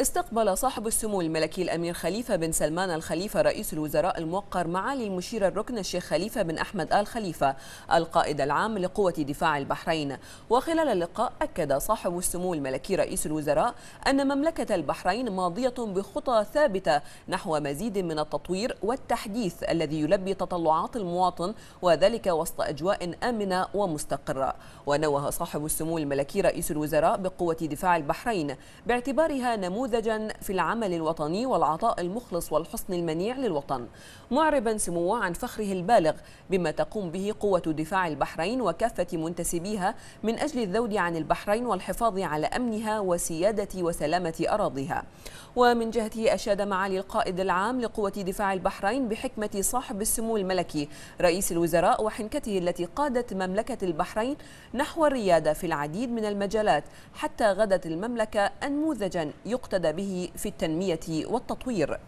استقبل صاحب السمو الملكي الأمير خليفة بن سلمان الخليفة رئيس الوزراء الموقر معالي المشير الركن الشيخ خليفة بن أحمد آل خليفة القائد العام لقوة دفاع البحرين وخلال اللقاء أكد صاحب السمو الملكي رئيس الوزراء أن مملكة البحرين ماضية بخطى ثابتة نحو مزيد من التطوير والتحديث الذي يلبي تطلعات المواطن وذلك وسط أجواء آمنة ومستقرة ونوه صاحب السمو الملكي رئيس الوزراء بقوة دفاع البحرين باعتبارها نموذج نموذجا في العمل الوطني والعطاء المخلص والحسن المنيع للوطن معربا سموه عن فخره البالغ بما تقوم به قوة دفاع البحرين وكافة منتسبيها من أجل الذود عن البحرين والحفاظ على أمنها وسيادة وسلامة أراضيها ومن جهته أشاد معالي القائد العام لقوة دفاع البحرين بحكمة صاحب السمو الملكي رئيس الوزراء وحنكته التي قادت مملكة البحرين نحو الريادة في العديد من المجالات حتى غدت المملكة أنموذجا يقتدى يقتدى به في التنمية والتطوير